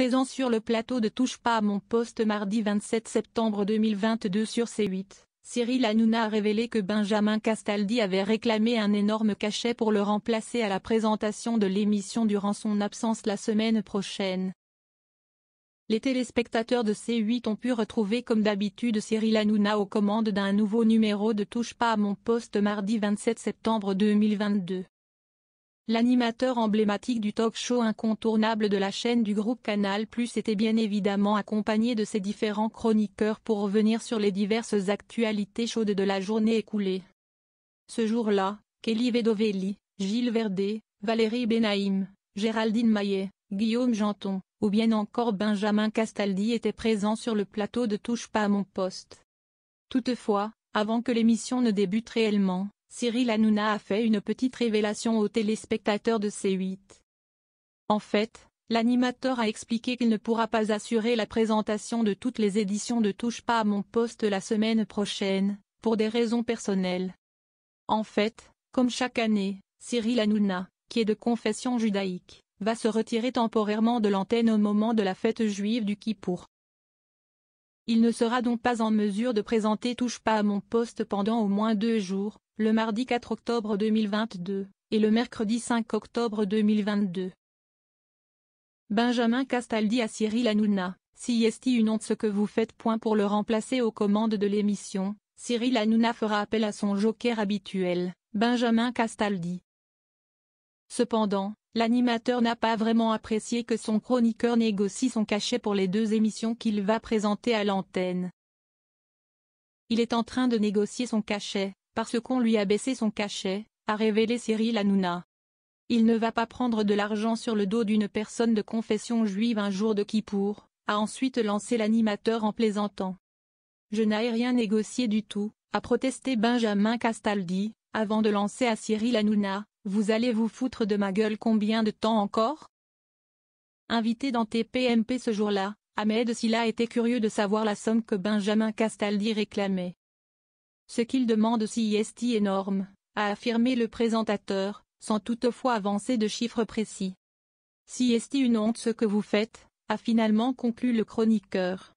présent sur le plateau de Touche pas à mon poste mardi 27 septembre 2022 sur C8. Cyril Hanouna a révélé que Benjamin Castaldi avait réclamé un énorme cachet pour le remplacer à la présentation de l'émission durant son absence la semaine prochaine. Les téléspectateurs de C8 ont pu retrouver comme d'habitude Cyril Hanouna aux commandes d'un nouveau numéro de Touche pas à mon poste mardi 27 septembre 2022. L'animateur emblématique du talk show incontournable de la chaîne du groupe Canal+, était bien évidemment accompagné de ses différents chroniqueurs pour revenir sur les diverses actualités chaudes de la journée écoulée. Ce jour-là, Kelly Vedovelli, Gilles Verdet, Valérie Benaïm, Géraldine Maillet, Guillaume Janton, ou bien encore Benjamin Castaldi étaient présents sur le plateau de Touche pas à mon poste. Toutefois, avant que l'émission ne débute réellement, Cyril Hanouna a fait une petite révélation aux téléspectateurs de C8. En fait, l'animateur a expliqué qu'il ne pourra pas assurer la présentation de toutes les éditions de Touche pas à mon poste la semaine prochaine, pour des raisons personnelles. En fait, comme chaque année, Cyril Hanouna, qui est de confession judaïque, va se retirer temporairement de l'antenne au moment de la fête juive du Kippour. Il ne sera donc pas en mesure de présenter Touche pas à mon poste pendant au moins deux jours, le mardi 4 octobre 2022 et le mercredi 5 octobre 2022. Benjamin Castaldi à Cyril Hanouna, si est une honte ce que vous faites point pour le remplacer aux commandes de l'émission, Cyril Hanouna fera appel à son joker habituel, Benjamin Castaldi. Cependant, L'animateur n'a pas vraiment apprécié que son chroniqueur négocie son cachet pour les deux émissions qu'il va présenter à l'antenne. Il est en train de négocier son cachet, parce qu'on lui a baissé son cachet, a révélé Cyril Hanouna. Il ne va pas prendre de l'argent sur le dos d'une personne de confession juive un jour de Kippour, a ensuite lancé l'animateur en plaisantant. Je n'ai rien négocié du tout, a protesté Benjamin Castaldi, avant de lancer à Cyril Hanouna, vous allez vous foutre de ma gueule combien de temps encore Invité dans TPMP ce jour-là, Ahmed Silla était curieux de savoir la somme que Benjamin Castaldi réclamait. Ce qu'il demande si est énorme, a affirmé le présentateur, sans toutefois avancer de chiffres précis. Si est une honte ce que vous faites, a finalement conclu le chroniqueur.